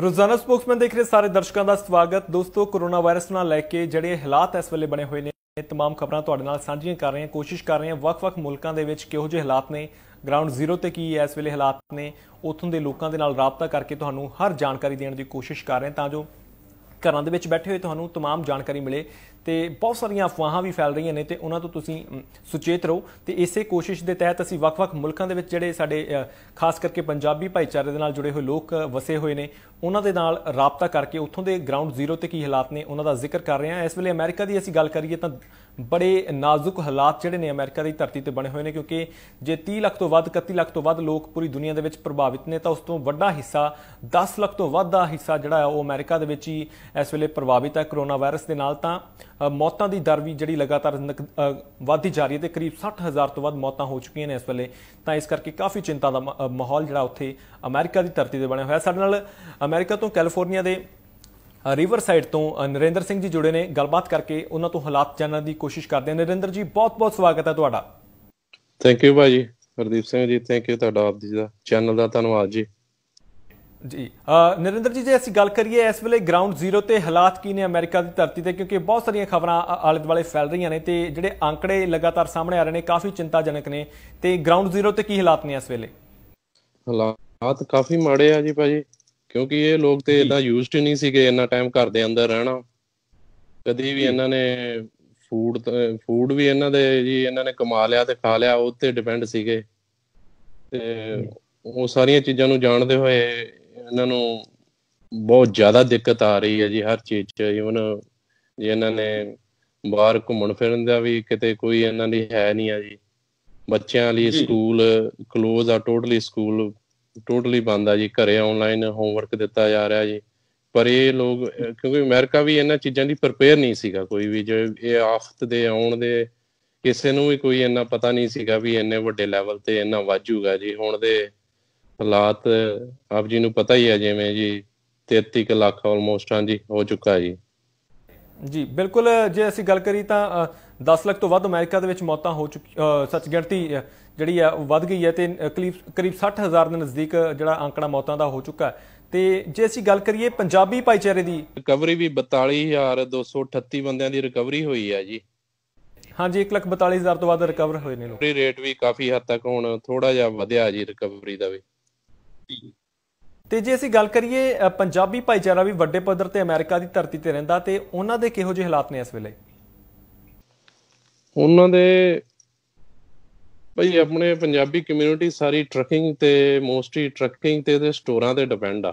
ਰੋਜ਼ਾਨਾ ਸਪੋਕਸਮੈਨ ਦੇਖ ਰਹੇ ਸਾਰੇ ਦਰਸ਼ਕਾਂ ਦਾ ਸਵਾਗਤ ਦੋਸਤੋ ਕੋਰੋਨਾ ਵਾਇਰਸ ਨਾਲ ਲੈ ਕੇ ਜਿਹੜੇ ਹਾਲਾਤ ਇਸ ਵੇਲੇ ਬਣੇ ਹੋਏ ਨੇ तमाम ਖਬਰਾਂ ਤੁਹਾਡੇ ਨਾਲ ਸਾਂਝੀਆਂ ਕਰ ਰਹੇ ਹਾਂ ਕੋਸ਼ਿਸ਼ ਕਰ ਰਹੇ ਹਾਂ ਵੱਖ-ਵੱਖ ਮੁਲਕਾਂ ਦੇ ਵਿੱਚ ਕਿਹੋ ਜਿਹੇ ਹਾਲਾਤ ਨੇ ਗਰਾਊਂਡ ਜ਼ੀਰੋ ਤੇ ਕੀ ਇਸ ਵੇਲੇ ਹਾਲਾਤ ਨੇ ਉਥੋਂ ਦੇ ਲੋਕਾਂ ਦੇ ਨਾਲ ਰਾਬਤਾ ਕਰਕੇ ਤੁਹਾਨੂੰ ਹਰ ਜਾਣਕਾਰੀ ਦੇਣ ਦੀ ਕੋਸ਼ਿਸ਼ ਕਰ ਰਹੇ ਹਾਂ ਤਾਂ ਜੋ ਘਰਾਂ ਦੇ ਵਿੱਚ ਬੈਠੇ ਹੋਏ ਤੁਹਾਨੂੰ तमाम ਜਾਣਕਾਰੀ ਮਿਲੇ ਤੇ ਬਹੁਤ ਸਾਰੀਆਂ ਅਫਵਾਹਾਂ ਵੀ ਫੈਲ ਰਹੀਆਂ ਨੇ ਤੇ ਉਹਨਾਂ ਤੋਂ ਤੁਸੀਂ ਸੁਚੇਤ ਰਹੋ ਤੇ ਇਸੇ ਕੋਸ਼ਿਸ਼ ਦੇ ਤਹਿਤ ਅਸੀਂ ਵੱਖ-ਵੱਖ ਮੁਲਕਾਂ ਦੇ ਵਿੱਚ ਜਿਹੜੇ ਸਾਡੇ ਖਾਸ ਕਰਕੇ ਪੰਜਾਬੀ ਭਾਈਚਾਰੇ ਦੇ ਨਾਲ ਜੁੜੇ ਹੋਏ ਲੋਕ ਵਸੇ ਹੋਏ ਨੇ ਉਹਨਾਂ ਦੇ ਨਾਲ ਰਾਬਤਾ ਕਰਕੇ ਉੱਥੋਂ ਦੇ ਗਰਾਊਂਡ ਜ਼ੀਰੋ ਤੇ ਕੀ ਹਾਲਾਤ ਨੇ ਉਹਨਾਂ ਦਾ ਜ਼ਿਕਰ ਕਰ ਰਹੇ ਹਾਂ ਇਸ ਵੇਲੇ ਅਮਰੀਕਾ ਦੀ ਅਸੀਂ ਗੱਲ ਕਰੀਏ ਤਾਂ ਬੜੇ ਨਾਜ਼ੁਕ ਹਾਲਾਤ ਜਿਹੜੇ ਨੇ ਅਮਰੀਕਾ ਦੀ ਧਰਤੀ ਤੇ ਬਣੇ ਹੋਏ ਨੇ ਕਿਉਂਕਿ ਜੇ 30 ਲੱਖ ਤੋਂ ਵੱਧ 31 ਲੱਖ ਤੋਂ ਵੱਧ ਲੋਕ ਪੂਰੀ ਦੁਨੀਆ ਦੇ ਵਿੱਚ ਪ੍ਰਭਾਵਿਤ ਨੇ ਤਾਂ ਉਸ ਤੋਂ ਵੱਡਾ ਹਿੱਸਾ 10 ਲੱਖ ਤੋਂ ਵੱਧ ਦਾ ਹਿੱਸਾ ਜਿਹੜਾ ਹੈ ਉਹ ਅਮਰੀਕਾ ਦੇ ਵਿੱਚ ਹੀ ਇਸ ਵੇਲੇ ਪ੍ਰਭਾਵਿਤ ਹੈ ਕੋਰੋਨਾ ਵਾਇਰਸ ਦੇ ਨਾਲ ਤਾਂ ਮੌਤਾਂ ਦੀ ਦਰ ਵੀ ਜਿਹੜੀ ਲਗਾਤਾਰ ਵਧਦੀ ਜਾ ਰਹੀ ਹੈ ਤੇ ਕਰੀਬ 60000 ਤੋਂ ਵੱਧ ਮੌਤਾਂ ਹੋ ਚੁੱਕੀਆਂ ਨੇ ਇਸ ਵੇਲੇ ਤਾਂ ਇਸ ਕਰਕੇ ਕਾਫੀ ਚਿੰਤਾ ਦਾ ਮਾਹੌਲ ਜਿਹੜਾ ਉੱਥੇ ਅਮਰੀਕਾ ਦੀ ਧਰਤੀ ਤੇ ਬਣਿਆ ਹੋਇਆ ਸਾਡੇ ਨਾਲ ਅਮਰੀਕਾ ਤੋਂ ਕੈਲੀਫੋਰਨੀਆ ਦੇ ਰਿਵਰ ਸਾਈਡ ਤੋਂ ਨਰਿੰਦਰ ਸਿੰਘ ਜੀ ਜੁੜੇ ਨੇ ਗੱਲਬਾਤ ਕਰਕੇ ਉਹਨਾਂ ਤੋਂ ਹਾਲਾਤ ਜਾਣਨ ਦੀ ਕੋਸ਼ਿਸ਼ ਕਰਦੇ ਹਾਂ ਨਰਿੰਦਰ ਜੀ ਬਹੁਤ-ਬਹੁਤ ਸਵਾਗਤ ਹੈ ਤੁਹਾਡਾ ਥੈਂਕ ਯੂ ਭਾਜੀ ਹਰਦੀਪ ਸਿੰਘ ਜੀ ਥੈਂਕ ਯੂ ਤੁਹਾਡਾ ਆਪ ਜੀ ਦਾ ਚੈਨਲ ਦਾ ਧੰਨਵਾਦ ਜੀ ਜੀ ਨਰਿੰਦਰ ਜੀ ਜੇ ਅਸੀਂ ਗੱਲ ਕਰੀਏ ਇਸ ਵੇਲੇ ਗਰਾਊਂਡ ਜ਼ੀਰੋ ਤੇ ਹਾਲਾਤ ਕੀ ਨੇ ਅਮਰੀਕਾ ਦੀ ਧਰਤੀ ਤੇ ਕਿਉਂਕਿ ਬਹੁਤ ਸਾਰੀਆਂ ਖਬਰਾਂ ਆਲੇ ਦੁਆਲੇ ਫੈਲ ਰਹੀਆਂ ਨੇ ਤੇ ਜਿਹੜੇ ਅੰਕੜੇ ਲਗਾਤਾਰ ਸਾਹਮਣੇ ਆ ਰਹੇ ਨੇ ਕਾਫੀ ਚਿੰਤਾਜਨਕ ਨੇ ਤੇ ਗਰਾਊਂਡ ਜ਼ੀਰੋ ਤੇ ਕੀ ਹਾਲਾਤ ਨੇ ਇਸ ਵੇਲੇ ਹਾਲਾਤ ਕਾਫੀ ਮਾੜੇ ਆ ਜੀ ਭਾਜੀ ਕਿਉਂਕਿ ਇਹ ਲੋਕ ਤੇ ਇਦਾਂ ਯੂਜ਼ਡ ਹੀ ਨਹੀਂ ਸੀਗੇ ਇੰਨਾ ਟਾਈਮ ਘਰ ਦੇ ਅੰਦਰ ਰਹਿਣਾ ਕਦੀ ਵੀ ਇਹਨਾਂ ਨੇ ਫੂਡ ਫੂਡ ਵੀ ਇਹਨਾਂ ਦੇ ਜੀ ਇਹਨਾਂ ਨੇ ਕਮਾ ਲਿਆ ਤੇ ਖਾ ਲਿਆ ਉਹ ਤੇ ਡਿਪੈਂਡ ਸੀਗੇ ਤੇ ਉਹ ਸਾਰੀਆਂ ਚੀਜ਼ਾਂ ਨੂੰ ਜਾਣਦੇ ਹੋਏ ਇਹਨਾਂ ਨੂੰ ਬਹੁਤ ਜ਼ਿਆਦਾ ਦਿੱਕਤ ਆ ਰਹੀ ਹੈ ਜੀ ਹਰ ਚੀਜ਼ 'ਚ ਇਵਨ ਜੇ ਇਹਨਾਂ ਨੇ ਬਾਹਰ ਘੁੰਮਣ ਫਿਰਨ ਦਾ ਵੀ ਕਿਤੇ ਕੋਈ ਇਹਨਾਂ ਦੀ ਹੈ ਨਹੀਂ ਆ ਜੀ ਬੱਚਿਆਂ ਲਈ ਸਕੂਲ ক্লোਜ਼ ਆ ਟੋਟਲੀ ਸਕੂਲ ਟੋਟਲੀ ਬੰਦ ਆ ਜੀ ਘਰੇ ਆਨਲਾਈਨ ਹੋਮਵਰਕ ਦਿੱਤਾ ਜਾ ਰਿਹਾ ਜੀ ਪਰ ਇਹ ਲੋਕ ਕਿਉਂਕਿ ਅਮਰੀਕਾ ਵੀ ਇਹਨਾਂ ਚੀਜ਼ਾਂ ਦੀ ਪ੍ਰਪੇਅਰ ਨਹੀਂ ਸੀਗਾ ਕੋਈ ਵੀ ਜੇ ਇਹ ਆਫਤ ਦੇ ਆਉਣ ਦੇ ਕਿਸੇ ਨੂੰ ਵੀ ਕੋਈ ਇੰਨਾ ਪਤਾ ਨਹੀਂ ਸੀਗਾ ਵੀ ਇੰਨੇ ਵੱਡੇ ਲੈਵਲ ਤੇ ਇੰਨਾ ਵਾਜੂਗਾ ਜੀ ਹੁਣ ਦੇ ਹਾਲਾਤ ਆਪ ਜੀ ਨੂੰ ਪਤਾ ਹੀ ਹੈ ਜਿਵੇਂ ਜੀ 33 ਲੱਖ ਆਲਮੋਸਟ ਹਾਂ ਜੀ ਹੋ ਚੁੱਕਾ ਜੀ ਜੀ ਬਿਲਕੁਲ ਜੇ ਅਸੀਂ ਗੱਲ ਕਰੀ ਤਾਂ 10 ਲੱਖ ਤੋਂ ਵੱਧ ਅਮਰੀਕਾ ਦੇ ਵਿੱਚ ਮੌਤਾਂ ਹੋ ਚੁੱਕੀ ਸੱਚ ਗਿਣਤੀ ਜਿਹੜੀ ਆ ਵੱਧ ਗਈ ਹੈ ਤੇ ਕਰੀਬ 60000 ਦੇ ਨਜ਼ਦੀਕ ਜਿਹੜਾ ਅੰਕੜਾ ਮੌਤਾਂ ਦਾ ਹੋ ਚੁੱਕਾ ਤੇ ਜੇ ਅਸੀਂ ਗੱਲ ਕਰੀਏ ਪੰਜਾਬੀ ਭਾਈਚਾਰੇ ਦੀ ਰਿਕਵਰੀ ਵੀ 42238 ਬੰਦਿਆਂ ਦੀ ਰਿਕਵਰੀ ਹੋਈ ਹੈ ਜੀ ਹਾਂਜੀ 142000 ਤੋਂ ਵੱਧ ਰਿਕਵਰ ਹੋਏ ਨੇ ਲੋਕ ਰੇਟ ਵੀ ਕਾਫੀ ਹੱਦ ਤੱਕ ਹੁਣ ਥੋੜਾ ਜਿਹਾ ਵਧਿਆ ਜੀ ਰਿਕਵਰੀ ਦਾ ਵੀ ਤੇ ਜੇ ਅਸੀਂ ਗੱਲ ਕਰੀਏ ਪੰਜਾਬੀ ਭਾਈਚਾਰਾ ਵੀ ਵੱਡੇ ਪੱਧਰ ਤੇ ਅਮਰੀਕਾ ਦੀ ਧਰਤੀ ਤੇ ਰਹਿੰਦਾ ਤੇ ਉਹਨਾਂ ਦੇ ਕਿਹੋ ਜਿਹੇ ਹਾਲਾਤ ਨੇ ਇਸ ਵੇਲੇ ਉਹਨਾਂ ਦੇ ਭਈ ਆਪਣੇ ਪੰਜਾਬੀ ਕਮਿਊਨਿਟੀ ਸਾਰੀ ਟਰਕਿੰਗ ਤੇ ਮੋਸਟਲੀ ਟਰਕਿੰਗ ਤੇ ਦੇ ਸਟੋਰਾਂ ਤੇ ਡਿਪੈਂਡ ਆ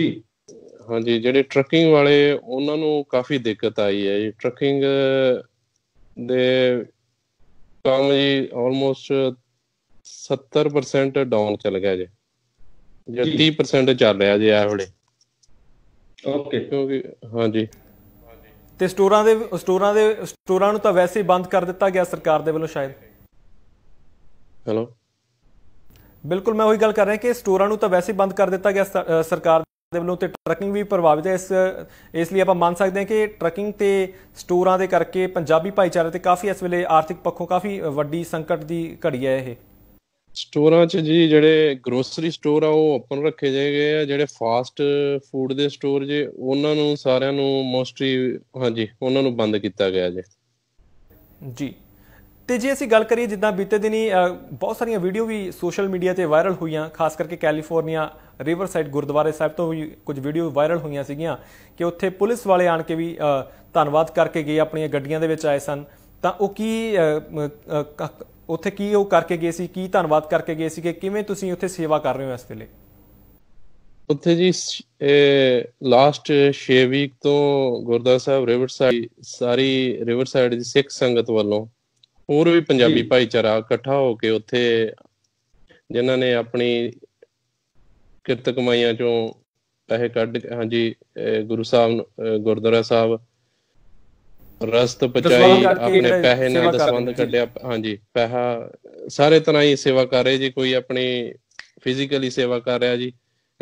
ਜੀ ਹਾਂਜੀ ਜਿਹੜੇ ਟਰਕਿੰਗ ਵਾਲੇ ਉਹਨਾਂ ਨੂੰ ਕਾਫੀ ਦਿੱਕਤ ਆਈ ਹੈ ਜੀ ਟਰਕਿੰਗ ਦੇ ਕੰਮ ਜੀ ਆਲਮੋਸਟ 70% ਡਾਊਨ ਚਲ ਗਿਆ ਜੀ ਜਾਂ 30% ਚੱਲ ਰਿਹਾ ਜੇ ਆ ਹੁਣੇ ਓਕੇ ਕਿਉਂਕਿ ਹਾਂਜੀ ਤੇ ਸਟੋਰਾਂ ਦੇ ਸਟੋਰਾਂ ਦੇ ਸਟੋਰਾਂ ਨੂੰ ਤਾਂ ਵੈਸੇ ਹੀ ਬੰਦ ਕਰ ਦਿੱਤਾ ਗਿਆ ਸਰਕਾਰ ਦੇ ਵੱਲੋਂ ਸ਼ਾਇਦ ਹੈਲੋ ਬਿਲਕੁਲ ਮੈਂ ਉਹੀ ਗੱਲ ਕਰ ਰਿਹਾ ਕਿ ਸਟੋਰਾਂ ਨੂੰ ਤਾਂ ਵੈਸੇ ਹੀ ਬੰਦ ਕਰ ਦਿੱਤਾ ਗਿਆ ਸਰਕਾਰ ਦੇ ਵੱਲੋਂ ਤੇ ਟਰੱਕਿੰਗ ਵੀ ਪ੍ਰਭਾਵਿਤ ਹੈ ਇਸ ਇਸ ਲਈ ਆਪਾਂ ਮੰਨ ਸਕਦੇ ਹਾਂ ਕਿ ਟਰੱਕਿੰਗ ਤੇ ਸਟੋਰਾਂ ਦੇ ਕਰਕੇ ਪੰਜਾਬੀ ਭਾਈਚਾਰੇ ਤੇ ਕਾਫੀ ਇਸ ਵੇਲੇ ਆਰਥਿਕ ਪੱਖੋਂ ਕਾਫੀ ਵੱਡੀ ਸੰਕਟ ਦੀ ਘੜੀ ਹੈ ਇਹ ਸਟੋਰਾਂ 'ਚ ਜੀ ਜਿਹੜੇ ਗਰੋਸਰੀ ਸਟੋਰ ਆ ਉਹ ਓਪਨ ਰੱਖੇ ਜਾਏਗੇ ਆ ਜਿਹੜੇ ਫਾਸਟ ਫੂਡ ਦੇ ਸਟੋਰ ਜੇ ਉਹਨਾਂ ਨੂੰ ਸਾਰਿਆਂ ਨੂੰ ਮੋਸਟਲੀ ਹਾਂਜੀ ਉਹਨਾਂ ਨੂੰ ਬੰਦ ਕੀਤਾ ਗਿਆ ਜੇ ਜੀ ਤੇ ਜੇ ਅਸੀਂ ਗੱਲ ਕਰੀਏ ਜਿੱਦਾਂ ਬੀਤੇ ਦਿਨੀ ਬਹੁਤ ਸਾਰੀਆਂ ਵੀਡੀਓ ਵੀ ਸੋਸ਼ਲ ਮੀਡੀਆ ਤੇ ਵਾਇਰਲ ਹੋਈਆਂ ਖਾਸ ਕਰਕੇ ਕੈਲੀਫੋਰਨੀਆ ਰਿਵਰਸਾਈਡ ਗੁਰਦੁਆਰੇ ਸਾਹਿਬ ਤੋਂ ਵੀ ਕੁਝ ਵੀਡੀਓ ਵਾਇਰਲ ਹੋਈਆਂ ਸੀਗੀਆਂ ਕਿ ਉੱਥੇ ਪੁਲਿਸ ਵਾਲੇ ਆਣ ਕੇ ਵੀ ਧੰਨਵਾਦ ਕਰਕੇ ਗਏ ਆਪਣੀਆਂ ਗੱਡੀਆਂ ਦੇ ਵਿੱਚ ਆਏ ਸਨ ਤਾਂ ਉਹ ਕੀ ਉੱਥੇ ਕੀ ਉਹ ਕਰਕੇ ਗਏ ਸੀ ਕੀ ਧੰਨਵਾਦ ਕਰਕੇ ਗਏ ਸੀ ਕਿ ਕਿਵੇਂ ਤੁਸੀਂ ਉੱਥੇ ਸੇਵਾ ਕਰ ਰਹੇ ਹੋ ਇਸ ਵੇਲੇ ਉੱਥੇ ਜੀ ਲਾਸਟ 6 ਵੀਕ ਤੋਂ ਗੁਰਦਾਸ ਸਾਹਿਬ ਰਿਵਰ ਸਾਈਡ ਸਾਰੀ ਰਿਵਰ ਸਾਈਡ ਦੀ ਸਿੱਖ ਸੰਗਤ ਵੱਲੋਂ ਹੋਰ ਵੀ ਪੰਜਾਬੀ ਭਾਈਚਾਰਾ ਇਕੱਠਾ ਹੋ ਕੇ ਉੱਥੇ ਜਿਨ੍ਹਾਂ ਨੇ ਆਪਣੀ ਕਿਰਤ ਕਮਾਈਆਂ ਚੋਂ ਪੈਸੇ ਕੱਢ ਹਾਂਜੀ ਗੁਰੂ ਸਾਹਿਬ ਗੁਰਦੁਆਰਾ ਸਾਹਿਬ ਰਸਤ ਪਚਾਈ ਆਪਣੇ ਪੈਸੇ ਨਾਲ ਦਸਵੰਦ ਕੱਢਿਆ ਹਾਂਜੀ ਪੈਸਾ ਸਾਰੇ ਤਰ੍ਹਾਂ ਹੀ ਸੇਵਾ ਕਰ ਰਹੇ ਜੀ ਕੋਈ ਆਪਣੀ ਫਿਜ਼ੀਕਲੀ ਸੇਵਾ ਕਰ ਰਿਹਾ ਜੀ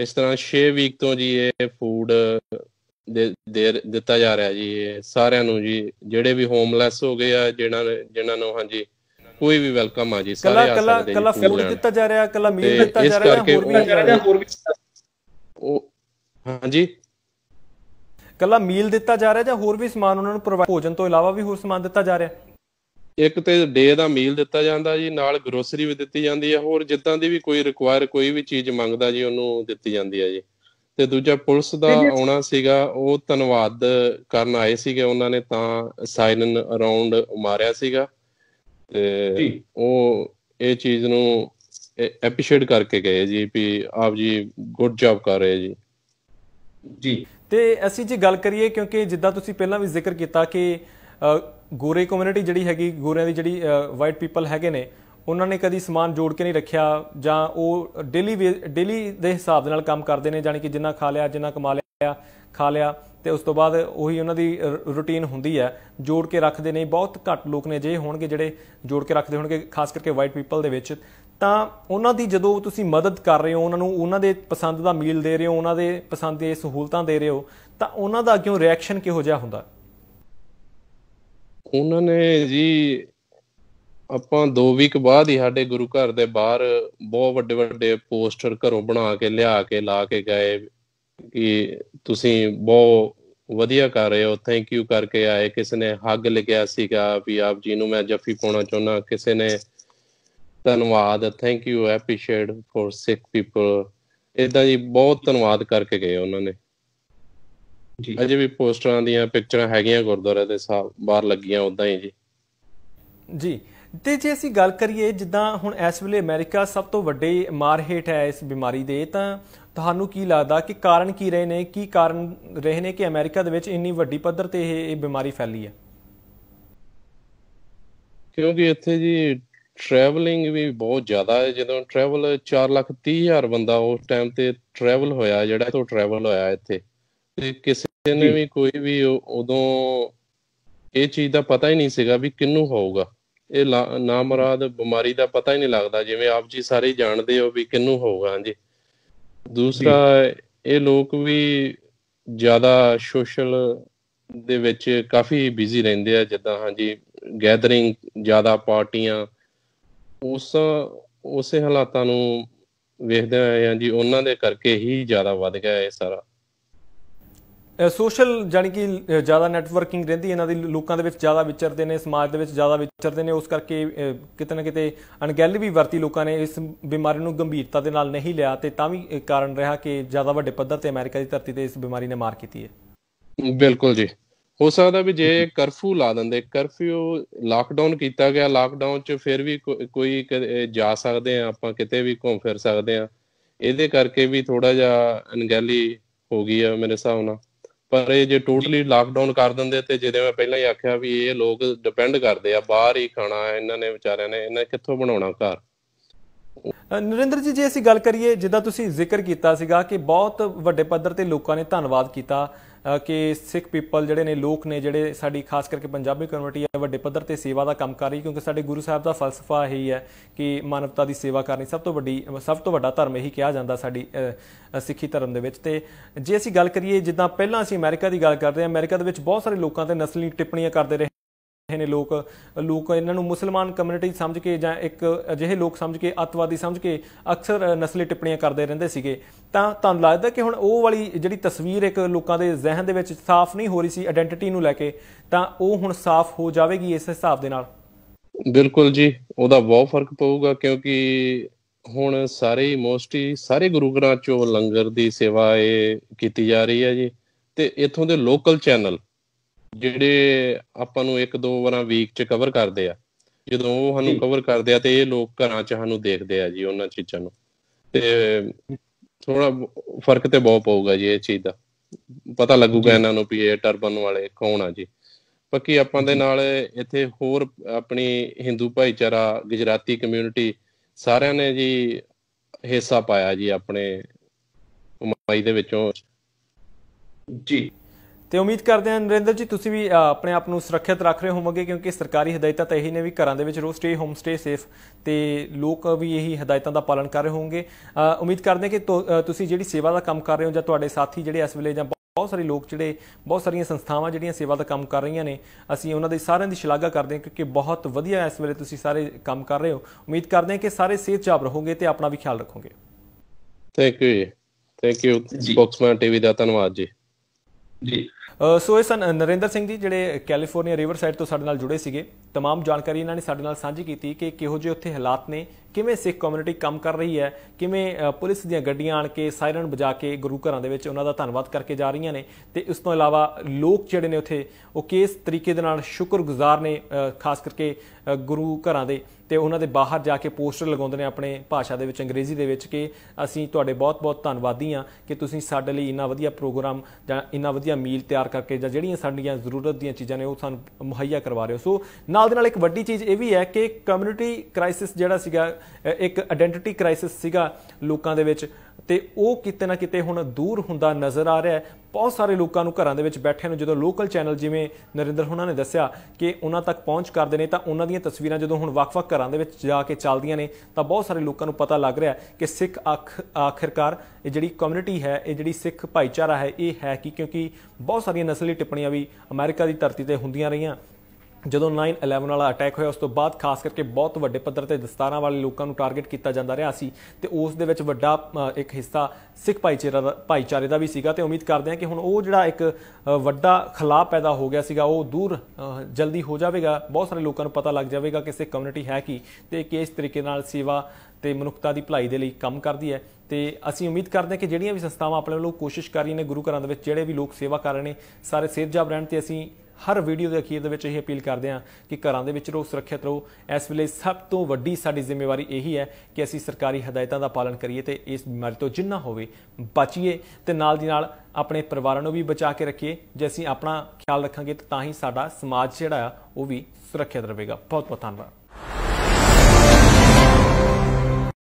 ਇਸ ਤਰ੍ਹਾਂ 6 ਵੀਕ ਤੋਂ ਜੀ ਇਹ ਫੂਡ ਦੇ ਦਿੱਤਾ ਜਾ ਰਿਹਾ ਜੀ ਇਹ ਸਾਰਿਆਂ ਨੂੰ ਜੀ ਜਿਹੜੇ ਵੀ ਹੋਮਲੈਸ ਹੋ ਗਏ ਆ ਜਿਹਨਾਂ ਜਿਹਨਾਂ ਨੂੰ ਹਾਂਜੀ ਕੋਈ ਵੀ ਵੈਲਕਮ ਆ ਜੀ ਸਾਰੇ ਆ ਸਕਦੇ ਜੀ ਕੱਲਾ ਫੂਡ ਦਿੱਤਾ ਜਾ ਰਿਹਾ ਕੱਲਾ ਮੀਲ ਦਿੱਤਾ ਜਾ ਰਿਹਾ ਹੋਰ ਵੀ ਹੋਰ ਵੀ ਉਹ ਹਾਂਜੀ ਕੱਲਾ ਮੀਲ ਦਿੱਤਾ ਜਾ ਰਿਹਾ ਜਾਂ ਹੋਰ ਵੀ ਸਮਾਨ ਉਹਨਾਂ ਨੂੰ ਪ੍ਰੋਵਾਈਡ ਭੋਜਨ ਤੋਂ ਇਲਾਵਾ ਵੀ ਹੋਰ ਸਮਾਨ ਦਿੱਤਾ ਜਾ ਰਿਹਾ ਇੱਕ ਤੇ ਡੇ ਦਾ ਮੀਲ ਦਿੱਤਾ ਜਾਂਦਾ ਜੀ ਨਾਲ ਗਰੋਸਰੀ ਵੀ ਦਿੱਤੀ ਜਾਂਦੀ ਹੈ ਹੋਰ ਜਿੱਦਾਂ ਦੀ ਵੀ ਕੋਈ ਰਿਕੁਆਇਰ ਕੋਈ ਵੀ ਚੀਜ਼ ਮੰਗਦਾ ਜੀ ਉਹਨੂੰ ਦਿੱਤੀ ਜਾਂਦੀ ਹੈ ਜੀ ਤੇ ਦੂਜਾ ਪੁਲਿਸ ਦਾ ਆਉਣਾ ਸੀਗਾ ਉਹ ਧੰਨਵਾਦ ਕਰਨ ਆਏ ਸੀਗੇ ਉਹਨਾਂ ਨੇ ਤਾਂ ਸਾਈਨਨ ਅਰਾਊਂਡ ਮਾਰਿਆ ਸੀਗਾ ਤੇ ਉਹ ਇਹ ਚੀਜ਼ ਨੂੰ ਐਪਰੀਸ਼ੀਏਟ ਕਰਕੇ ਗਏ ਜੀ ਵੀ ਆਪ ਜੀ ਗੁੱਡ ਜੌਬ ਕਰ ਰਹੇ ਜੀ ਜੀ ਤੇ ਅਸੀਂ ਜੀ ਗੱਲ ਕਰੀਏ ਕਿਉਂਕਿ ਜਿੱਦਾਂ ਤੁਸੀਂ ਪਹਿਲਾਂ ਵੀ ਜ਼ਿਕਰ ਕੀਤਾ ਕਿ ਗੋਰੇ ਕਮਿਊਨਿਟੀ ਜਿਹੜੀ ਹੈਗੀ ਗੋਰਿਆਂ ਦੀ ਜਿਹੜੀ ਵਾਈਟ ਪੀਪਲ ਹੈਗੇ ਨੇ ਉਹਨਾਂ ਨੇ ਕਦੀ ਸਮਾਨ ਜੋੜ ਕੇ ਨਹੀਂ ਰੱਖਿਆ ਜਾਂ ਉਹ ਡੇਲੀ ਡੇਲੀ ਦੇ ਹਿਸਾਬ ਦੇ ਨਾਲ ਕੰਮ ਕਰਦੇ ਨੇ ਜਾਨੀ ਕਿ ਜਿੰਨਾ ਖਾ ਲਿਆ ਜਿੰਨਾ ਕਮਾ ਲਿਆ ਖਾ ਲਿਆ ਤੇ ਉਸ ਤੋਂ ਬਾਅਦ ਉਹੀ ਉਹਨਾਂ ਦੀ ਰੁਟੀਨ ਹੁੰਦੀ ਹੈ ਜੋੜ ਕੇ ਰੱਖਦੇ ਨੇ ਬਹੁਤ ਘੱਟ ਲੋਕ ਨੇ ਜੇ ਹੋਣਗੇ ਜਿਹੜੇ ਜੋੜ ਕੇ ਰੱਖਦੇ ਹੋਣਗੇ ਖਾਸ ਕਰਕੇ ਵਾਈਟ ਪੀਪਲ ਦੇ ਵਿੱਚ ਤਾਂ ਉਹਨਾਂ ਦੀ ਜਦੋਂ ਤੁਸੀਂ ਮਦਦ ਕਰ ਰਹੇ ਹੋ ਉਹਨਾਂ ਨੂੰ ਉਹਨਾਂ ਦੇ ਪਸੰਦ ਦਾ ਮੀਲ ਦੇ ਰਹੇ ਹੋ ਉਹਨਾਂ ਦੇ ਪਸੰਦ ਦੀ ਸਹੂਲਤਾਂ ਦੇ ਰਹੇ ਹੋ ਤਾਂ ਉਹਨਾਂ ਦਾ ਕਿਉਂ ਰਿਐਕਸ਼ਨ ਕਿਹੋ ਜਿਹਾ ਹੁੰਦਾ ਉਹਨਾਂ ਨੇ ਜੀ ਆਪਾਂ 2 ਵੀਕ ਬਾਅਦ ਹੀ ਸਾਡੇ ਗੁਰੂ ਘਰ ਦੇ ਬਾਹਰ ਬਹੁਤ ਵੱਡੇ ਵੱਡੇ ਪੋਸਟਰ ਘਰੋਂ ਬਣਾ ਕੇ ਲਿਆ ਕੇ ਲਾ ਕੇ ਗਏ ਕਿ ਤੁਸੀਂ ਬਹੁਤ ਵਧੀਆ ਕਰ ਰਹੇ ਹੋ ਥੈਂਕ ਯੂ ਕਰਕੇ ਆਏ ਕਿਸੇ ਨੇ ਹੱਗ ਲਿਖਿਆ ਸੀਗਾ ਵੀ ਆਪ ਜੀ ਨੂੰ ਮੈਂ ਜੱਫੀ ਪਾਉਣਾ ਚਾਹੁੰਦਾ ਕਿਸੇ ਨੇ ਧੰਨਵਾਦ thank you appreciate for sick people ਇਦਾਂ ਜੀ ਬਹੁਤ ਧੰਨਵਾਦ ਕਰਕੇ ਗਏ ਉਹਨਾਂ ਨੇ ਜੀ ਅਜੇ ਵੀ ਪੋਸਟਰਾਂ ਦੀਆਂ ਪਿਕਚਰਾਂ ਹੈਗੀਆਂ ਗੁਰਦੁਆਰੇ ਦੇ ਸਾਹ ਬਾਹਰ ਲੱਗੀਆਂ ਉਦਾਂ ਹੀ ਜੀ ਜੀ ਤੇ ਜੇ ਅਸੀਂ ਗੱਲ ਕਰੀਏ ਜਿੱਦਾਂ ਹੁਣ ਇਸ ਵੇਲੇ ਅਮਰੀਕਾ ਸਭ ਤੋਂ ਵੱਡੇ ਮਾਰ ਮਾਰਹੇਟ ਹੈ ਇਸ ਬਿਮਾਰੀ ਦੇ ਤਾਂ ਤੁਹਾਨੂੰ ਕੀ ਲੱਗਦਾ ਕਿ ਕਾਰਨ ਕੀ ਰਹੇ ਨੇ ਕੀ ਕਾਰਨ ਰਹੇ ਨੇ ਕਿ ਅਮਰੀਕਾ ਦੇ ਵਿੱਚ ਇੰਨੀ ਵੱਡੀ ਪੱਧਰ ਤੇ ਇਹ ਬਿਮਾਰੀ ਫੈਲੀ ਹੈ ਕਿਉਂਕਿ ਇੱਥੇ ਜੀ ਟਰੈਵਲਿੰਗ ਵੀ ਬਹੁਤ ਜ਼ਿਆਦਾ ਹੈ ਜਦੋਂ ਟਰੈਵਲ 4,30,000 ਬੰਦਾ ਉਸ ਟਾਈਮ ਤੇ ਟਰੈਵਲ ਹੋਇਆ ਜਿਹੜਾ ਤੋਂ ਟਰੈਵਲ ਹੋਇਆ ਇੱਥੇ ਤੇ ਕਿਸੇ ਨੇ ਵੀ ਕੋਈ ਵੀ ਉਦੋਂ ਇਹ ਚੀਜ਼ ਦਾ ਪਤਾ ਹੀ ਨਹੀਂ ਸੀਗਾ ਵੀ ਕਿੰਨੂੰ ਹੋਊਗਾ ਇਹ ਨਾਮਰਾਦ ਬਿਮਾਰੀ ਦਾ ਪਤਾ ਹੀ ਨਹੀਂ ਲੱਗਦਾ ਜਿਵੇਂ ਆਪ ਜੀ ਸਾਰੇ ਜਾਣਦੇ ਹੋ ਵੀ ਕਿੰਨੂੰ ਹੋਊਗਾ ਹਾਂਜੀ ਦੂਸਰਾ ਇਹ ਲੋਕ ਵੀ ਜ਼ਿਆਦਾ ਸੋਸ਼ਲ ਦੇ ਵਿੱਚ ਕਾਫੀ ਬਿਜ਼ੀ ਰਹਿੰਦੇ ਆ ਜਿੱਦਾਂ ਹਾਂਜੀ ਗੈਦਰਿੰਗ ਜ਼ਿਆਦਾ ਪਾਰਟੀਆਂ ਉਸ ਉਸੇ ਹਾਲਾਤਾਂ ਨੂੰ ਵੇਖਦੇ ਆਏ ਆ ਜੀ ਉਹਨਾਂ ਦੇ ਕਰਕੇ ਹੀ ਜ਼ਿਆਦਾ ਵੱਧ ਗਿਆ ਇਹ ਸਾਰਾ ਸੋਸ਼ਲ ਜਾਨੀ ਕਿ ਜ਼ਿਆਦਾ ਨੈਟਵਰਕਿੰਗ ਰਹਿੰਦੀ ਇਹਨਾਂ ਦੀ ਲੋਕਾਂ ਦੇ ਵਿੱਚ ਜ਼ਿਆਦਾ ਵਿਚਰਦੇ ਨੇ ਸਮਾਜ ਦੇ ਵਿੱਚ ਜ਼ਿਆਦਾ ਵਿਚਰਦੇ ਨੇ ਉਸ ਕਰਕੇ ਕਿਤੇ ਨਾ ਕਿਤੇ ਅਣਗਹਿਲੀ ਵੀ ਵਰਤੀ ਲੋਕਾਂ ਨੇ ਇਸ ਬਿਮਾਰੀ ਨੂੰ ਗੰਭੀਰਤਾ ਦੇ ਨਾਲ ਨਹੀਂ ਲਿਆ ਤੇ ਤਾਂ ਵੀ ਕਾਰਨ ਰਿਹਾ ਕਿ ਜ਼ਿਆਦਾ ਵੱਡੇ ਪੱਧਰ ਤੇ ਅਮਰੀਕਾ ਦੀ ਧਰਤੀ ਤੇ ਇਸ ਬਿਮਾਰੀ ਨੇ ਮਾਰ ਕੀਤੀ ਹੈ ਬਿਲਕੁਲ ਜੀ ਹੋ ਸਕਦਾ ਵੀ ਜੇ ਕਰਫਿਊ ਲਾ ਦਿੰਦੇ ਕਰਫਿਊ ਲਾਕਡਾਊਨ ਕੀਤਾ ਗਿਆ ਲਾਕਡਾਊਨ 'ਚ ਫਿਰ ਵੀ ਕੋਈ ਜਾ ਸਕਦੇ ਆ ਆਪਾਂ ਕਿਤੇ ਵੀ ਘੁੰਮ ਫਿਰ ਸਕਦੇ ਆ ਇਹਦੇ ਕਰਕੇ ਵੀ ਥੋੜਾ ਜਿਹਾ ਅਨਗੈਲੀ ਹੋ ਗਈ ਆ ਮੇਰੇ ਹਿਸਾਬ ਨਾਲ ਪਰ ਇਹ ਜੇ ਟੋਟਲੀ ਲਾਕਡਾਊਨ ਕਰ ਦਿੰਦੇ ਤੇ ਜਿਹਦੇ ਮੈਂ ਪਹਿਲਾਂ ਹੀ ਆਖਿਆ ਵੀ ਇਹ ਲੋਕ ਡਿਪੈਂਡ ਕਰਦੇ ਆ ਬਾਹਰ ਹੀ ਖਾਣਾ ਇਹਨਾਂ ਨੇ ਵਿਚਾਰਿਆਂ ਨੇ ਇਹਨਾਂ ਕਿੱਥੋਂ ਬਣਾਉਣਾ ਘਰ ਨਰਿੰਦਰ ਜੀ ਜੇ ਅਸੀਂ ਗੱਲ ਕਰੀਏ ਜਿੱਦਾਂ ਤੁਸੀਂ ਜ਼ਿਕਰ ਕੀਤਾ ਸੀਗਾ ਕਿ ਬਹੁਤ ਵੱਡੇ ਪੱਧਰ ਤੇ ਲੋਕਾਂ ਨੇ ਧੰਨਵਾਦ ਕੀਤਾ ਕਿ ਸਿੱਖ ਪੀਪਲ ਜਿਹੜੇ ਨੇ ਲੋਕ ਨੇ ਜਿਹੜੇ ਸਾਡੀ ਖਾਸ ਕਰਕੇ ਪੰਜਾਬੀ ਕਮਿਊਨਿਟੀ ਹੈ ਵੱਡੇ ਪੱਧਰ ਤੇ ਸੇਵਾ ਦਾ ਕੰਮ ਕਰ ਰਹੀ ਕਿਉਂਕਿ ਸਾਡੇ ਗੁਰੂ ਸਾਹਿਬ ਦਾ ਫਲਸਫਾ ਇਹੀ ਹੈ ਕਿ ਮਾਨਵਤਾ ਦੀ ਸੇਵਾ ਕਰਨੀ ਸਭ ਤੋਂ ਵੱਡੀ ਸਭ ਤੋਂ ਵੱਡਾ ਧਰਮ ਇਹੀ ਕਿਹਾ ਜਾਂਦਾ ਸਾਡੀ ਸਿੱਖੀ ਧਰਮ ਦੇ ਵਿੱਚ ਤੇ ਜੇ ਅਸੀਂ ਗੱਲ ਕਰੀਏ ਜਿੱਦਾਂ ਪਹਿਲਾਂ ਅਸੀਂ ਅਮਰੀਕਾ ਦੀ ਗੱਲ ਕਰਦੇ ਹਾਂ ਅਮਰੀਕਾ ਦੇ ਵਿੱਚ ਬਹੁਤ ਸਾਰੇ ਲੋਕਾਂ ਤੇ ਨਸਲੀ ਟਿੱਪਣੀਆਂ ਕਰਦੇ ਰਹੇ ਇਹਨੇ ਨੇ ਲੋਕ ਲੋਕ ਇਹਨਾਂ ਨੂੰ ਮੁਸਲਮਾਨ ਕਮਿਊਨਿਟੀ ਸਮਝ ਕੇ ਜਾਂ ਇੱਕ ਅਜਿਹੇ ਲੋਕ ਸਮਝ ਕੇ ਅਤਵਾਦੀ ਸਮਝ ਕੇ ਅਕਸਰ ਨਸਲੀ ਟਿੱਪਣੀਆਂ ਕਰਦੇ ਰਹਿੰਦੇ ਸੀਗੇ ਤਾਂ ਤੁਹਾਨੂੰ ਲੱਗਦਾ ਕਿ ਹੁਣ ਉਹ ਵਾਲੀ ਜਿਹੜੀ ਤਸਵੀਰ ਇੱਕ ਲੋਕਾਂ ਦੇ ਜ਼ਿਹਨ ਦੇ ਵਿੱਚ ਸਾਫ਼ ਨਹੀਂ ਹੋ ਰਹੀ ਸੀ ਆਇਡੈਂਟੀਟੀ ਨੂੰ ਲੈ ਕੇ ਤਾਂ ਉਹ ਹੁਣ ਸਾਫ਼ ਹੋ ਜਾਵੇਗੀ ਇਸ ਹਿਸਾਬ ਦੇ ਨਾਲ ਬਿਲਕੁਲ ਜੀ ਉਹਦਾ ਬਹੁਤ ਫਰਕ ਪਊਗਾ ਕਿਉਂਕਿ ਹੁਣ ਸਾਰੇ ਮੋਸਟਲੀ ਸਾਰੇ ਗੁਰੂ ਘਰਾਂ ਚੋਂ ਲੰਗਰ ਦੀ ਸੇਵਾ ਇਹ ਕੀਤੀ ਜਾ ਰਹੀ ਹੈ ਜੀ ਤੇ ਇਥੋਂ ਦੇ ਲੋਕਲ ਚੈਨਲ ਜਿਹੜੇ ਆਪਾਂ ਨੂੰ ਇੱਕ ਦੋ ਵਾਰਾਂ ਵੀਕ 'ਚ ਕਵਰ ਕਰਦੇ ਆ ਜਦੋਂ ਉਹ ਸਾਨੂੰ ਕਵਰ ਕਰਦੇ ਆ ਤੇ ਇਹ ਲੋਕ ਘਰਾਂ 'ਚ ਸਾਨੂੰ ਦੇਖਦੇ ਆ ਜੀ ਉਹਨਾਂ ਚੀਜ਼ਾਂ ਨੂੰ ਤੇ ਥੋੜਾ ਫਰਕ ਤੇ ਬਹੁਤ ਪਊਗਾ ਜੀ ਇਹ ਚੀਜ਼ ਦਾ ਪਤਾ ਲੱਗੂਗਾ ਇਹਨਾਂ ਨੂੰ ਵੀ ਇਹ ਟਰਬਨ ਵਾਲੇ ਕੌਣ ਆ ਜੀ ਪੱਕੀ ਆਪਾਂ ਦੇ ਨਾਲ ਇੱਥੇ ਹੋਰ ਆਪਣੀ ਹਿੰਦੂ ਭਾਈਚਾਰਾ ਗੁਜਰਾਤੀ ਕਮਿਊਨਿਟੀ ਸਾਰਿਆਂ ਨੇ ਜੀ ਹਿੱਸਾ ਪਾਇਆ ਜੀ ਆਪਣੇ ਉਮਾਈ ਦੇ ਵਿੱਚੋਂ ਜੀ ਤੇ ਉਮੀਦ ਕਰਦੇ ਹਾਂ ਨਰਿੰਦਰ ਜੀ ਤੁਸੀਂ ਵੀ ਆਪਣੇ ਆਪ ਨੂੰ ਸੁਰੱਖਿਅਤ ਰੱਖ ਰਹੇ ਹੋਵੋਗੇ ਕਿਉਂਕਿ ਸਰਕਾਰੀ ਹਦਾਇਤਾਂ ਤਾਂ ਇਹੀ ਨੇ ਵੀ ਘਰਾਂ ਦੇ ਵਿੱਚ ਰੋ ਸਟੇ ਹੋਮ ਸਟੇ ਸੇਫ ਤੇ ਲੋਕ ਵੀ ਇਹੀ ਹਦਾਇਤਾਂ ਦਾ ਪਾਲਣ ਕਰ ਰਹੇ ਹੋਣਗੇ ਉਮੀਦ ਕਰਦੇ ਹਾਂ ਕਿ ਤੁਸੀਂ ਜਿਹੜੀ ਸੇਵਾ ਦਾ ਕੰਮ ਕਰ ਰਹੇ ਹੋ ਜਾਂ ਤੁਹਾਡੇ ਸਾਥੀ ਜਿਹੜੇ ਇਸ ਵੇਲੇ ਜਾਂ ਬਹੁਤ ਸਾਰੇ ਲੋਕ ਜਿਹੜੇ ਬਹੁਤ ਸਾਰੀਆਂ ਸੰਸਥਾਵਾਂ ਜਿਹੜੀਆਂ ਸੇਵਾ ਦਾ ਕੰਮ ਕਰ ਰਹੀਆਂ ਨੇ ਅਸੀਂ ਉਹਨਾਂ ਦੇ ਸਾਰਿਆਂ ਦੀ ਸ਼ਲਾਘਾ ਕਰਦੇ ਹਾਂ ਕਿਉਂਕਿ ਬਹੁਤ ਵਧੀਆ ਇਸ ਵੇਲੇ ਤੁਸੀਂ ਸਾਰੇ ਕੰਮ ਕਰ ਰਹੇ ਹੋ ਉਮੀਦ ਕਰਦੇ ਹਾਂ ਕਿ ਸਾਰੇ ਸਿਹਤਯਾਬ ਰਹੋਗੇ ਤੇ ਆਪਣਾ ਵੀ ਖਿਆਲ ਰੱਖੋਗੇ ਥੈਂਕ ਯੂ ਜੀ ਥੈਂਕ ਯੂ ਬਾਕਸਮੈਨ ਟੀਵੀ ਦਾ ਧੰਨਵਾਦ ਜੀ ਜੀ ਸੋ ਇਹ ਸਨ ਨਰਿੰਦਰ ਸਿੰਘ ਜੀ ਜਿਹੜੇ ਕੈਲੀਫੋਰਨੀਆ ਰਿਵਰਸਾਈਡ ਤੋਂ ਸਾਡੇ ਨਾਲ ਜੁੜੇ ਸੀਗੇ तमाम ਜਾਣਕਾਰੀ ਇਹਨਾਂ ਨੇ ਸਾਡੇ ਨਾਲ ਸਾਂਝੀ ਕੀਤੀ ਕਿ ਕਿਹੋ ਜਿਹੇ ਉੱਥੇ ਹਾਲਾਤ ਨੇ ਕਿਵੇਂ ਸਿੱਖ ਕਮਿਊਨਿਟੀ ਕੰਮ ਕਰ ਰਹੀ ਹੈ ਕਿਵੇਂ ਪੁਲਿਸ ਦੀਆਂ ਗੱਡੀਆਂ ਆਣ ਕੇ ਸਾਇਰਨ ਵਜਾ ਕੇ ਗੁਰੂ ਘਰਾਂ ਦੇ ਵਿੱਚ ਉਹਨਾਂ ਦਾ ਧੰਨਵਾਦ ਕਰਕੇ ਜਾ ਰਹੀਆਂ ਨੇ ਤੇ ਉਸ ਤੋਂ ਇਲਾਵਾ ਲੋਕ ਜਿਹੜੇ ਨੇ ਉੱਥੇ ਉਹ ਕਿਸ ਤਰੀਕੇ ਦੇ ਨਾਲ ਸ਼ੁਕਰਗੁਜ਼ਾਰ ਨੇ ਖਾਸ ਕਰਕੇ ਗੁਰੂ ਘਰਾਂ ਦੇ ਤੇ ਉਹਨਾਂ ਦੇ ਬਾਹਰ ਜਾ ਕੇ ਪੋਸਟਰ ਲਗਾਉਂਦੇ ਨੇ ਆਪਣੇ ਭਾਸ਼ਾ ਦੇ ਵਿੱਚ ਅੰਗਰੇਜ਼ੀ ਦੇ ਵਿੱਚ ਕਿ ਅਸੀਂ ਤੁਹਾਡੇ ਬਹੁਤ-ਬਹੁਤ ਧੰਨਵਾਦੀ ਆ ਕਿ ਤੁਸੀਂ ਸਾਡੇ ਲਈ ਇੰਨਾ ਵਧੀਆ ਪ੍ਰੋਗਰਾਮ ਜਾਂ ਇੰਨਾ ਵਧੀਆ ਮੀਲ ਤਿਆਰ ਕਰਕੇ ਜਾਂ ਜਿਹੜੀਆਂ ਸਾਡੀਆਂ ਜ਼ਰੂਰਤ ਦੀਆਂ ਚੀਜ਼ਾਂ ਨੇ ਉਹ ਸਾਨੂੰ ਮੁਹੱਈਆ ਕਰਵਾ ਰਹੇ ਹੋ ਸੋ ਨਾਲ ਦੇ ਨਾਲ ਇੱਕ ਵੱਡੀ ਚੀਜ਼ ਇਹ ਵੀ ਹੈ ਕਿ ਕਮਿਊਨਿਟੀ ਕ੍ਰਾਈਸਿਸ ਜਿਹੜਾ ਸੀਗਾ ਇੱਕ ਆਇਡੈਂਟੀਟੀ ਕ੍ਰਾਈਸਿਸ ਸੀਗਾ ਲੋਕਾਂ ਦੇ ਵਿੱਚ ਤੇ ਉਹ ਕਿਤੇ ਨਾ ਕਿਤੇ ਹੁਣ ਦੂਰ ਹੁੰਦਾ ਨਜ਼ਰ ਆ ਰਿਹਾ ਹੈ ਬਹੁਤ ਸਾਰੇ ਲੋਕਾਂ ਨੂੰ ਘਰਾਂ ਦੇ ਵਿੱਚ ਬੈਠੇ ਨੂੰ ਜਦੋਂ ਲੋਕਲ ਚੈਨਲ ਜਿਵੇਂ ਨਰਿੰਦਰ ਹੁਣਾਂ ਨੇ ਦੱਸਿਆ ਕਿ ਉਹਨਾਂ ਤੱਕ ਪਹੁੰਚ ਕਰਦੇ ਨੇ ਤਾਂ ਉਹਨਾਂ ਦੀਆਂ ਤਸਵੀਰਾਂ ਜਦੋਂ ਹੁਣ ਵਕਫਾ ਘਰਾਂ ਦੇ ਵਿੱਚ ਜਾ ਕੇ ਚੱਲਦੀਆਂ ਨੇ ਤਾਂ ਬਹੁਤ ਸਾਰੇ ਲੋਕਾਂ ਨੂੰ ਪਤਾ ਲੱਗ ਰਿਹਾ ਕਿ ਸਿੱਖ ਆਖਿਰਕਾਰ ਇਹ ਜਿਹੜੀ ਕਮਿਊਨਿਟੀ ਹੈ ਇਹ ਜਿਹੜੀ ਸਿੱਖ ਭਾਈਚਾਰਾ ਹੈ ਇਹ ਹੈ ਕਿ ਕਿਉਂਕਿ ਬਹੁਤ ਸਾਰੀਆਂ ਨਸਲੀ ਟਿੱਪਣੀਆਂ ਵੀ ਅਮਰੀਕਾ ਦੀ ਧਰਤੀ ਤੇ ਹੁੰਦੀਆਂ ਰਹੀਆਂ ਜਦੋਂ 911 ਵਾਲਾ ਅਟੈਕ ਹੋਇਆ ਉਸ ਤੋਂ ਬਾਅਦ ਖਾਸ ਕਰਕੇ ਬਹੁਤ ਵੱਡੇ ਪੱਧਰ ਤੇ ਦਸਤਾਰਾਂ ਵਾਲੇ ਲੋਕਾਂ ਨੂੰ ਟਾਰਗੇਟ ਕੀਤਾ ਜਾਂਦਾ ਰਿਹਾ ਸੀ ਤੇ ਉਸ ਦੇ ਵਿੱਚ ਵੱਡਾ ਇੱਕ ਹਿੱਸਾ ਸਿੱਖ ਭਾਈਚਾਰੇ ਦਾ ਭਾਈਚਾਰੇ ਦਾ ਵੀ ਸੀਗਾ ਤੇ ਉਮੀਦ ਕਰਦੇ ਹਾਂ ਕਿ ਹੁਣ ਉਹ ਜਿਹੜਾ ਇੱਕ ਵੱਡਾ ਖਲਾਅ ਪੈਦਾ ਹੋ ਗਿਆ ਸੀਗਾ ਉਹ ਦੂਰ ਜਲਦੀ ਹੋ ਜਾਵੇਗਾ ਬਹੁਤ ਸਾਰੇ ਲੋਕਾਂ ਨੂੰ ਪਤਾ ਲੱਗ ਜਾਵੇਗਾ ਕਿ ਸਿੱਖ ਕਮਿਊਨਿਟੀ ਹੈ ਕੀ ਤੇ ਕਿਸ ਤਰੀਕੇ ਨਾਲ ਸੇਵਾ ਤੇ ਮਨੁੱਖਤਾ ਦੀ ਭਲਾਈ ਦੇ ਲਈ ਕੰਮ ਕਰਦੀ ਹੈ ਤੇ ਅਸੀਂ ਉਮੀਦ ਕਰਦੇ ਹਾਂ ਕਿ ਜਿਹੜੀਆਂ ਵੀ ਸੰਸਥਾਵਾਂ ਆਪਣੇ ਵੱਲੋਂ ਕੋਸ਼ਿਸ਼ ਕਰ ਰਹੀਆਂ ਨੇ ਗੁਰੂ ਘਰਾਂ ਦੇ ਵਿੱਚ ਜਿਹੜੇ ਵੀ ਲੋਕ ਸੇਵਾ ਕਰ ਰਹੇ ਨੇ ਸਾਰੇ ਸੇਵਜਾ ਬ੍ਰਾਂਡ ਤੇ ਅਸੀਂ ਹਰ ਵੀਡੀਓ ਦੇ ਅਖੀਰ ਦੇ ਵਿੱਚ ਇਹ ਅਪੀਲ ਕਰਦੇ ਹਾਂ ਕਿ ਘਰਾਂ ਦੇ ਵਿੱਚ ਰਹੋ ਸੁਰੱਖਿਅਤ ਰਹੋ ਇਸ ਵੇਲੇ ਸਭ ਤੋਂ ਵੱਡੀ ਸਾਡੀ ਜ਼ਿੰਮੇਵਾਰੀ ਇਹੀ ਹੈ ਕਿ ਅਸੀਂ ਸਰਕਾਰੀ ਹਦਾਇਤਾਂ ਦਾ ਪਾਲਣ ਕਰੀਏ ਤੇ ਇਸ ਬਿਮਾਰੀ ਤੋਂ ਜਿੰਨਾ ਹੋਵੇ ਬਚੀਏ ਤੇ ਨਾਲ ਦੀ ਨਾਲ ਆਪਣੇ ਪਰਿਵਾਰਾਂ ਨੂੰ ਵੀ ਬਚਾ ਕੇ ਰੱਖੀਏ ਜੇ ਅਸੀਂ ਆਪਣਾ ਖਿਆਲ ਰੱਖਾਂਗੇ ਤਾਂ ਹੀ ਸਾਡਾ ਸਮਾਜ ਜਿਹੜਾ ਆ ਉਹ ਵੀ ਸੁਰੱਖਿਅਤ ਰਹੇਗਾ ਬਹੁਤ ਬਹੁਤ ਧੰਨਵਾਦ